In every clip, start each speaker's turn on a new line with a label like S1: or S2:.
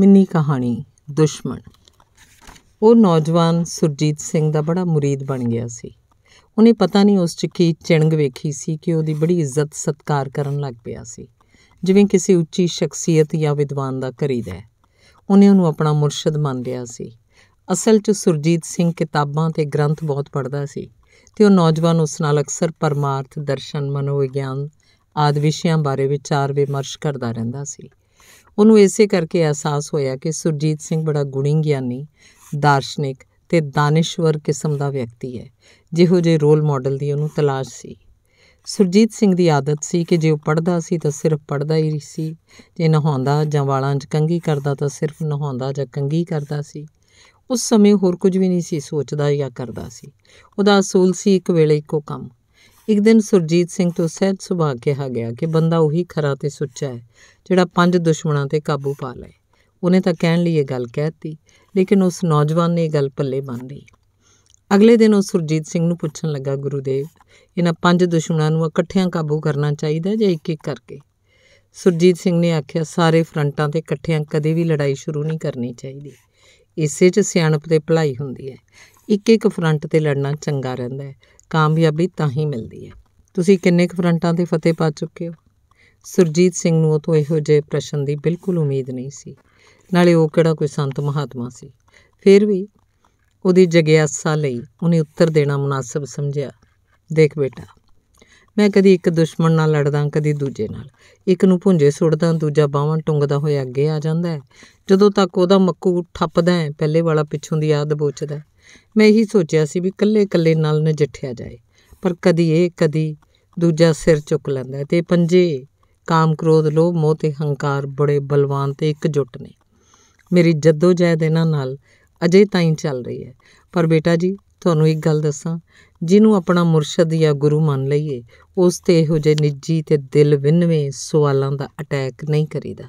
S1: mini ਕਹਾਣੀ ਦੁਸ਼ਮਣ ਉਹ ਨੌਜਵਾਨ ਸੁਰਜੀਤ ਸਿੰਘ ਦਾ ਬੜਾ ਮੁਰੀਦ ਬਣ ਗਿਆ ਸੀ ਉਹਨੇ ਪਤਾ ਨਹੀਂ ਉਸ 'ਚ ਕੀ ਚਿੰਗ ਵੇਖੀ ਸੀ ਕਿ ਉਹਦੀ ਬੜੀ ਇੱਜ਼ਤ ਸਤਕਾਰ ਕਰਨ ਲੱਗ ਪਿਆ ਸੀ ਜਿਵੇਂ ਕਿਸੇ ਉੱਚੀ ਸ਼ਖਸੀਅਤ ਜਾਂ ਵਿਦਵਾਨ ਦਾ ਕਰੀਦਾ ਹੈ ਉਹਨੇ ਉਹਨੂੰ ਆਪਣਾ ਮੁਰਸ਼ਿਦ ਮੰਨ ਲਿਆ ਸੀ ਅਸਲ 'ਚ ਸੁਰਜੀਤ ਸਿੰਘ ਕਿਤਾਬਾਂ ਤੇ ਗ੍ਰੰਥ ਬਹੁਤ ਪੜ੍ਹਦਾ ਸੀ ਤੇ ਉਹ ਨੌਜਵਾਨ ਉਸ ਨਾਲ ਅਕਸਰ ਪਰਮਾਰਥ ਦਰਸ਼ਨ ਮਨੋਵਿਗਿਆਨ ਆਦਿ ਵਿਸ਼ਿਆਂ ਬਾਰੇ ਵਿਚਾਰ ਵਿਮਰਸ਼ ਕਰਦਾ ਰਹਿੰਦਾ ਸੀ ਉਹਨੂੰ ਇਸੇ ਕਰਕੇ ਅਹਿਸਾਸ ਹੋਇਆ ਕਿ ਸੁਰਜੀਤ ਸਿੰਘ ਬੜਾ ਗੁਣੀ ਗਿਆਨੀ ਦਾਰਸ਼ਨਿਕ ਤੇ ਦਾਨਿਸ਼ਵਰ ਕਿਸਮ ਦਾ ਵਿਅਕਤੀ ਹੈ ਜਿਹੋ ਜੇ ਰੋਲ ਮਾਡਲ ਦੀ ਉਹਨੂੰ ਤਲਾਸ਼ ਸੀ ਸੁਰਜੀਤ ਸਿੰਘ ਦੀ ਆਦਤ ਸੀ ਕਿ ਜੇ ਉਹ ਪੜਦਾ ਸੀ ਤਾਂ ਸਿਰਫ ਪੜਦਾ ਹੀ ਸੀ ਜੇ ਨਹਾਉਂਦਾ ਜਾਂ ਵਾਲਾਂ 'ਚ ਕੰਗੀ ਕਰਦਾ ਤਾਂ ਸਿਰਫ ਨਹਾਉਂਦਾ ਜਾਂ ਕੰਗੀ ਕਰਦਾ ਸੀ ਉਸ ਸਮੇਂ ਹੋਰ ਕੁਝ ਵੀ ਨਹੀਂ ਸੀ ਸੋਚਦਾ ਜਾਂ ਕਰਦਾ ਸੀ ਉਹਦਾ ਅਸੂਲ ਸੀ ਇੱਕ ਵੇਲੇ ਇੱਕੋ ਕੰਮ ਇੱਕ ਦਿਨ ਸੁਰਜੀਤ ਸਿੰਘ ਤੋਂ ਸਹਿਜ ਸੁਭਾਅ ਕਿਹਾ ਗਿਆ ਕਿ ਬੰਦਾ ਉਹੀ ਖਰਾ ਤੇ ਸੁੱਚਾ ਹੈ ਜਿਹੜਾ ਪੰਜ ਦੁਸ਼ਮਣਾਂ ਤੇ ਕਾਬੂ ਪਾ ਲਏ ਉਹਨੇ ਤਾਂ ਕਹਿਣ ਲਈ ਇਹ ਗੱਲ ਕਹਿਤੀ ਲੇਕਿਨ ਉਸ ਨੌਜਵਾਨ ਨੇ ਇਹ ਗੱਲ ਪੱਲੇ ਬੰਨ ਲਈ ਅਗਲੇ ਦਿਨ ਉਹ ਸੁਰਜੀਤ ਸਿੰਘ ਨੂੰ ਪੁੱਛਣ ਲੱਗਾ ਗੁਰੂਦੇਵ ਇਹਨਾਂ ਪੰਜ ਦੁਸ਼ਮਣਾਂ ਨੂੰ ਇਕੱਠਿਆਂ ਕਾਬੂ ਕਰਨਾ ਚਾਹੀਦਾ ਜਾਂ ਇੱਕ ਇੱਕ ਕਰਕੇ ਸੁਰਜੀਤ ਸਿੰਘ ਨੇ ਆਖਿਆ ਸਾਰੇ ਫਰੰਟਾਂ ਤੇ ਇਕੱਠਿਆਂ ਕਦੇ ਵੀ ਲੜਾਈ ਸ਼ੁਰੂ ਨਹੀਂ ਕਰਨੀ ਚਾਹੀਦੀ ਇਸੇ 'ਚ ਸਿਆਣਪ ਤੇ ਭਲਾਈ ਹੁੰਦੀ ਹੈ ਇੱਕ ਇੱਕ ਫਰੰਟ ਤੇ ਲੜਨਾ ਚੰਗਾ ਰਹਿੰਦਾ ਹੈ ਕਾਮਯਾਬੀ ਤਾਂ ਹੀ ਮਿਲਦੀ ਹੈ ਤੁਸੀਂ ਕਿੰਨੇ ਕੁ ਫਰੰਟਾਂ ਤੇ ਫਤਿਹ ਪਾ ਚੁੱਕੇ ਹੋ ਸੁਰਜੀਤ ਸਿੰਘ ਨੂੰ ਉਹ ਤੋਂ ਇਹੋ ਜਿਹੇ ਪ੍ਰਸ਼ਨ ਦੀ ਬਿਲਕੁਲ ਉਮੀਦ ਨਹੀਂ ਸੀ ਨਾਲੇ ਉਹ ਕਿਹੜਾ ਕੋਈ ਸੰਤ ਮਹਾਤਮਾ ਸੀ ਫਿਰ ਵੀ ਉਹਦੀ ਜਗਿਆਸਾ ਲਈ ਉਹਨੇ ਉੱਤਰ ਦੇਣਾ ਮੁਨਾਸਬ ਸਮਝਿਆ ਦੇਖ ਬੇਟਾ ਮੈਂ ਕਦੀ ਇੱਕ ਦੁਸ਼ਮਣ ਨਾਲ ਲੜਦਾ ਕਦੀ ਦੂਜੇ ਨਾਲ ਇੱਕ ਨੂੰ ਭੁੰਜੇ ਸੁੱਟਦਾ ਦੂਜਾ ਬਾਹਾਂ ਟੁੰਗਦਾ ਹੋਇਆ ਅੱਗੇ ਆ ਜਾਂਦਾ ਜਦੋਂ ਤੱਕ ਉਹਦਾ ਮੱਕੂ ਠੱਪਦਾ ਹੈ ਪਹਿਲੇ ਵਾਲਾ ਪਿੱਛੋਂ ਦੀ ਆਦ ਬੋਚਦਾ ਮੈਂ ਇਹੀ ਸੋਚਿਆ ਸੀ ਵੀ ਕੱਲੇ-ਕੱਲੇ ਨਾਲ ਨਜਿੱਠਿਆ ਜਾਏ ਪਰ ਕਦੀ ਇਹ ਕਦੀ ਦੂਜਾ ਸਿਰ ਚੁੱਕ ਲੈਂਦਾ ਤੇ ਪੰਜੇ ਕਾਮ ਕ੍ਰੋਧ ਲੋਭ ਮੋਹ ਤੇ ਹੰਕਾਰ ਬੜੇ ਬਲਵਾਨ ਤੇ ਇੱਕ ਜੁੱਟ ਨੇ ਮੇਰੀ ਜੱਦੋ ਜਹਿਦ ਇਹਨਾਂ ਨਾਲ ਅਜੇ ਤਾਈਂ ਚੱਲ ਰਹੀ ਹੈ ਪਰ ਬੇਟਾ ਜੀ ਤੁਹਾਨੂੰ ਇੱਕ ਗੱਲ ਦੱਸਾਂ ਜਿਹਨੂੰ ਆਪਣਾ ਮੁਰਸ਼ਦ ਜਾਂ ਗੁਰੂ ਮੰਨ ਲਈਏ ਉਸ ਤੇ ਇਹੋ ਜਿਹੇ ਨਿੱਜੀ ਤੇ ਦਿਲ ਵਿੰਨਵੇਂ ਸਵਾਲਾਂ ਦਾ ਅਟੈਕ ਨਹੀਂ ਕਰੀਦਾ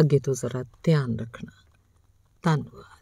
S1: ਅੱਗੇ ਤੋਂ ਜ਼ਰਾ ਧਿਆਨ ਰੱਖਣਾ ਧੰਨਵਾਦ